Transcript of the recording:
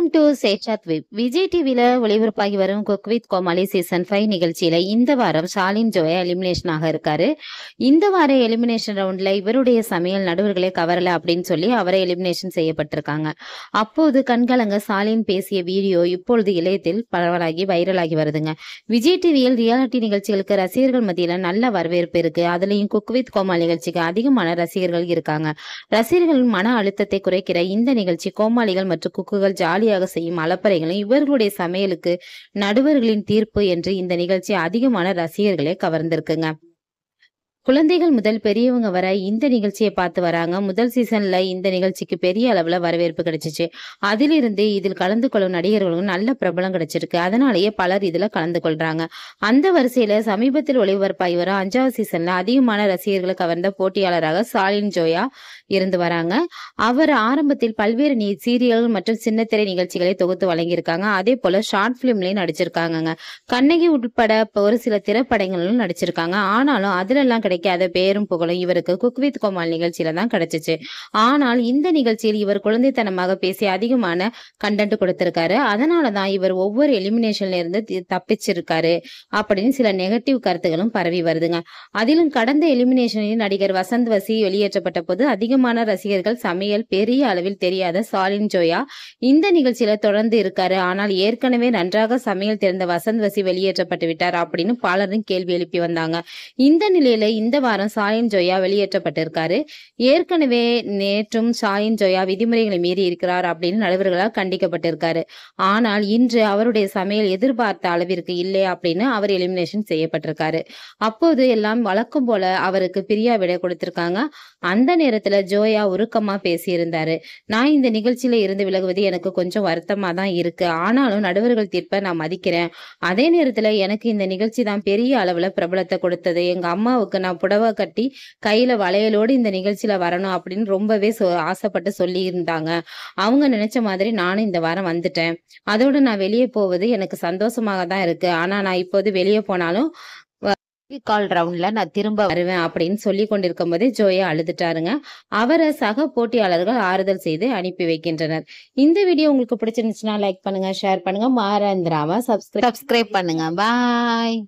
welcome to சேச்சாத் விப் விஜய் டிவியில் ஒளிபரப்பாகி வரும் cook with Comali season five நிகழ்ச்சியில் இந்த வாரம் ஷாலின் ஜோயா எலிமினேஷனாக இருக்காரு இந்த வார எலிமினேஷன் ரவுண்டில் இவருடைய சமையல் நடுவர்களை கவரல அப்படின்னு சொல்லி அவரை எலிமினேஷன் செய்யப்பட்டிருக்காங்க அப்போது கண்கலங்க ஷாலின் பேசிய வீடியோ இப்பொழுது இளையத்தில் பரவலாகி வைரலாகி வருதுங்க விஜய் டிவியில் ரியாலிட்டி நிகழ்ச்சிகளுக்கு ரசிகர்கள் மத்தியில நல்ல வரவேற்பு இருக்கு அதுலயும் குக் வித் கோமாளி நிகழ்ச்சிக்கு அதிகமான ரசிகர்கள் இருக்காங்க ரசிகர்களின் மன அழுத்தத்தை குறைக்கிற இந்த நிகழ்ச்சி கோமாளிகள் மற்றும் குக்குகள் ஜாலி அதிகாரியாக செய்யும் அலப்பறைகளும் இவர்களுடைய சமையலுக்கு நடுவர்களின் தீர்ப்பு என்று இந்த நிகழ்ச்சி அதிகமான ரசிகர்களை கவர்ந்திருக்குங்க குழந்தைகள் முதல் பெரியவங்க வர இந்த நிகழ்ச்சியை பார்த்து வராங்க முதல் சீசன்ல இந்த நிகழ்ச்சிக்கு பெரிய அளவுல வரவேற்பு கிடைச்சிச்சு அதிலிருந்து இதில் கலந்து கொள்ளும் நடிகர்களும் நல்ல பிரபலம் கிடைச்சிருக்கு அதனாலேயே பலர் இதுல கலந்து கொள்றாங்க அந்த வரிசையில சமீபத்தில் ஒளிபரப்பாகி வரும் அஞ்சாவது சீசன்ல அதிகமான ரசிகர்களை கவர்ந்த போட்டியாளராக சாலின் ஜோயா இருந்து வராங்க அவர் ஆரம்பத்தில் பல்வேறு நீ சீரியல்கள் மற்றும் சின்னத்திரை நிகழ்ச்சிகளை தொகுத்து வழங்கியிருக்காங்க அதே போல ஷார்ட் பிலிம்லயும் நடிச்சிருக்காங்க கண்ணகி உட்பட ஒரு சில திரைப்படங்களிலும் நடிச்சிருக்காங்க ஆனாலும் அதுல எல்லாம் கிடைக்காத பேரும் புகழும் இவருக்கு குக்வித் கோமால் நிகழ்ச்சியில தான் கிடைச்சிச்சு ஆனால் இந்த நிகழ்ச்சியில் இவர் குழந்தைத்தனமாக பேசி அதிகமான கண்டென்ட் கொடுத்திருக்காரு அதனாலதான் இவர் ஒவ்வொரு எலிமினேஷன்ல இருந்து தப்பிச்சிருக்காரு அப்படின்னு சில நெகட்டிவ் கருத்துகளும் பரவி வருதுங்க அதிலும் கடந்த எலிமினேஷனில் நடிகர் வசந்த் வசி வெளியேற்றப்பட்ட போது அதிகமான ரசிகர்கள் சமையல் பெரிய அளவில் தெரியாத சாலின் ஜோயா இந்த நிகழ்ச்சியில தொடர்ந்து இருக்காரு ஆனால் ஏற்கனவே நன்றாக சமையல் தெரிந்த வசந்த் வசி வெளியேற்றப்பட்டு விட்டார் அப்படின்னு பலரும் கேள்வி எழுப்பி வந்தாங்க இந்த நிலையில இந்த வாரம் சாயின் ஜோயா வெளியேற்றப்பட்டிருக்காரு ஏற்கனவே நேற்றும் சாயின் ஜோயா விதிமுறைகளை மீறி இருக்கிறார் அப்படின்னு நடுவர்களால் கண்டிக்கப்பட்டிருக்காரு ஆனால் இன்று அவருடைய சமையல் எதிர்பார்த்த அளவிற்கு இல்லை அப்படின்னு அவர் எலிமினேஷன் செய்யப்பட்டிருக்காரு அப்போது எல்லாம் வழக்கம் போல அவருக்கு பிரியா விட கொடுத்திருக்காங்க அந்த நேரத்துல ஜோயா உருக்கமா பேசியிருந்தாரு நான் இந்த நிகழ்ச்சியில இருந்து விலகுவது எனக்கு கொஞ்சம் வருத்தமா தான் இருக்கு ஆனாலும் நடுவர்கள் தீர்ப்பை நான் மதிக்கிறேன் அதே நேரத்துல எனக்கு இந்த நிகழ்ச்சி தான் பெரிய அளவுல பிரபலத்தை கொடுத்தது எங்க அம்மாவுக்கு நான் புடவை கட்டி கையில் வளையலோடு இந்த நிகழ்ச்சியில் வரணும் அப்படின்னு ரொம்பவே ஆசைப்பட்டு ஆசைப்பட்டு சொல்லியிருந்தாங்க அவங்க நினச்ச மாதிரி நானும் இந்த வாரம் வந்துட்டேன் அதோடு நான் வெளியே போவது எனக்கு சந்தோஷமாக தான் இருக்கு ஆனா நான் இப்போது வெளியே போனாலும் கால் ரவுண்ட்ல நான் திரும்ப வருவேன் அப்படின்னு சொல்லி கொண்டிருக்கும் போதே ஜோயா அழுதுட்டாருங்க அவரை சக போட்டியாளர்கள் ஆறுதல் செய்து அனுப்பி வைக்கின்றனர் இந்த வீடியோ உங்களுக்கு பிடிச்சிருந்துச்சுன்னா லைக் பண்ணுங்க ஷேர் பண்ணுங்க மாறந்திராம சப்ஸ்கிரைப் பண்ணுங்க பாய்